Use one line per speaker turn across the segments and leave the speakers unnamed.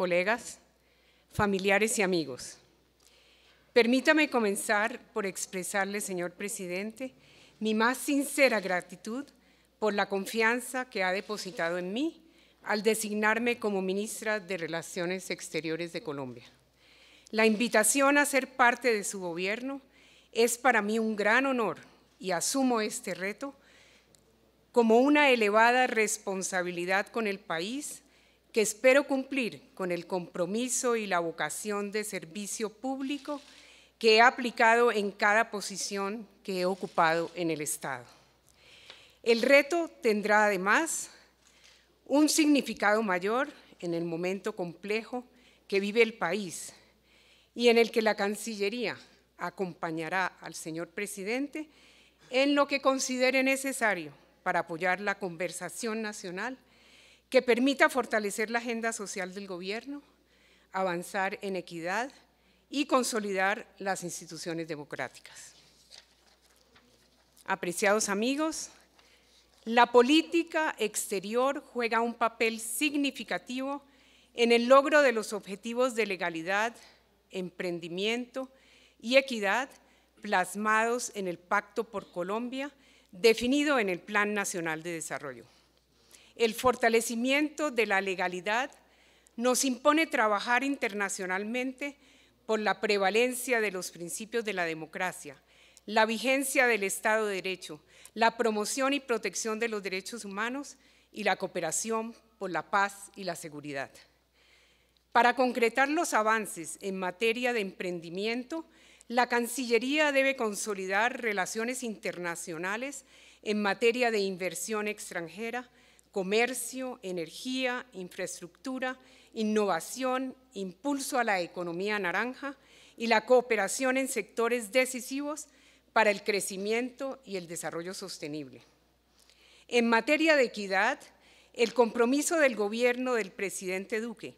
colegas, familiares y amigos. Permítame comenzar por expresarle, señor presidente, mi más sincera gratitud por la confianza que ha depositado en mí al designarme como ministra de Relaciones Exteriores de Colombia. La invitación a ser parte de su gobierno es para mí un gran honor y asumo este reto como una elevada responsabilidad con el país que espero cumplir con el compromiso y la vocación de servicio público que he aplicado en cada posición que he ocupado en el Estado. El reto tendrá además un significado mayor en el momento complejo que vive el país y en el que la Cancillería acompañará al señor presidente en lo que considere necesario para apoyar la conversación nacional que permita fortalecer la agenda social del gobierno, avanzar en equidad y consolidar las instituciones democráticas. Apreciados amigos, la política exterior juega un papel significativo en el logro de los objetivos de legalidad, emprendimiento y equidad plasmados en el Pacto por Colombia, definido en el Plan Nacional de Desarrollo el fortalecimiento de la legalidad nos impone trabajar internacionalmente por la prevalencia de los principios de la democracia, la vigencia del Estado de Derecho, la promoción y protección de los derechos humanos y la cooperación por la paz y la seguridad. Para concretar los avances en materia de emprendimiento, la Cancillería debe consolidar relaciones internacionales en materia de inversión extranjera, comercio, energía, infraestructura, innovación, impulso a la economía naranja y la cooperación en sectores decisivos para el crecimiento y el desarrollo sostenible. En materia de equidad, el compromiso del gobierno del presidente Duque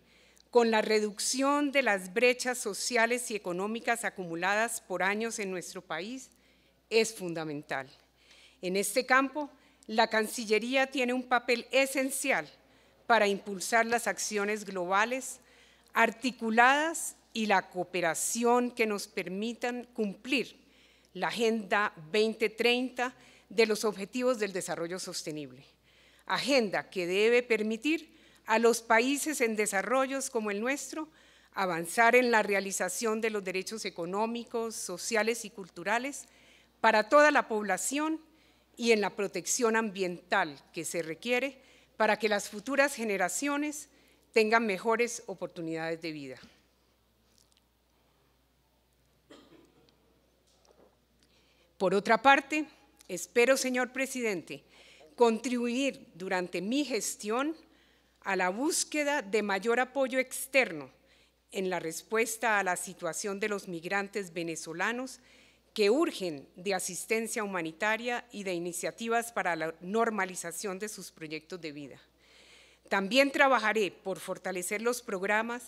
con la reducción de las brechas sociales y económicas acumuladas por años en nuestro país es fundamental. En este campo, la Cancillería tiene un papel esencial para impulsar las acciones globales articuladas y la cooperación que nos permitan cumplir la Agenda 2030 de los Objetivos del Desarrollo Sostenible. Agenda que debe permitir a los países en desarrollo como el nuestro avanzar en la realización de los derechos económicos, sociales y culturales para toda la población y en la protección ambiental que se requiere para que las futuras generaciones tengan mejores oportunidades de vida. Por otra parte, espero, señor presidente, contribuir durante mi gestión a la búsqueda de mayor apoyo externo en la respuesta a la situación de los migrantes venezolanos que urgen de asistencia humanitaria y de iniciativas para la normalización de sus proyectos de vida. También trabajaré por fortalecer los programas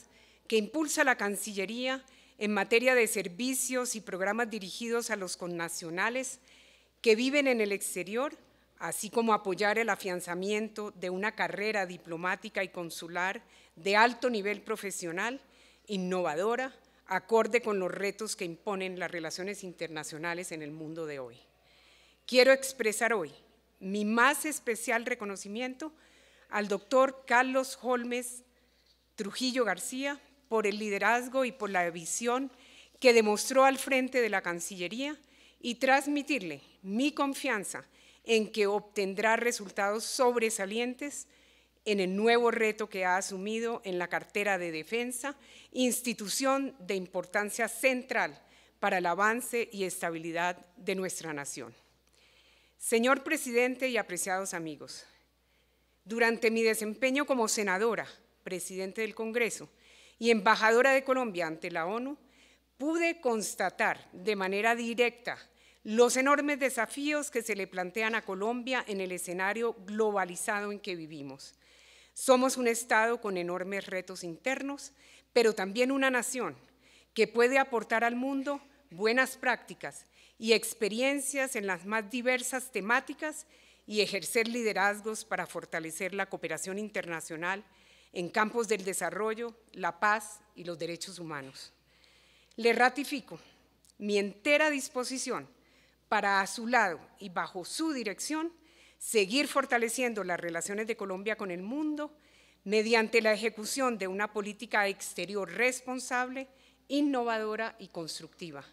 que impulsa la Cancillería en materia de servicios y programas dirigidos a los connacionales que viven en el exterior, así como apoyar el afianzamiento de una carrera diplomática y consular de alto nivel profesional, innovadora, acorde con los retos que imponen las relaciones internacionales en el mundo de hoy. Quiero expresar hoy mi más especial reconocimiento al doctor Carlos Holmes Trujillo García por el liderazgo y por la visión que demostró al frente de la Cancillería y transmitirle mi confianza en que obtendrá resultados sobresalientes en el nuevo reto que ha asumido en la cartera de defensa, institución de importancia central para el avance y estabilidad de nuestra nación. Señor presidente y apreciados amigos, durante mi desempeño como senadora, presidente del Congreso y embajadora de Colombia ante la ONU, pude constatar de manera directa los enormes desafíos que se le plantean a Colombia en el escenario globalizado en que vivimos, somos un Estado con enormes retos internos, pero también una nación que puede aportar al mundo buenas prácticas y experiencias en las más diversas temáticas y ejercer liderazgos para fortalecer la cooperación internacional en campos del desarrollo, la paz y los derechos humanos. Le ratifico mi entera disposición para a su lado y bajo su dirección seguir fortaleciendo las relaciones de Colombia con el mundo mediante la ejecución de una política exterior responsable, innovadora y constructiva.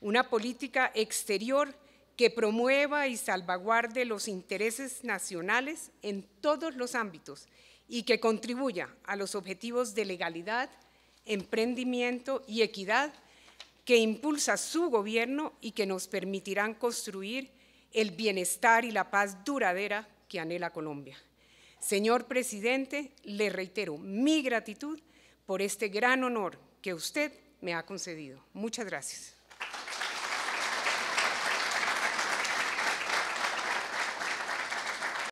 Una política exterior que promueva y salvaguarde los intereses nacionales en todos los ámbitos y que contribuya a los objetivos de legalidad, emprendimiento y equidad que impulsa su gobierno y que nos permitirán construir el bienestar y la paz duradera que anhela Colombia. Señor presidente, le reitero mi gratitud por este gran honor que usted me ha concedido. Muchas gracias.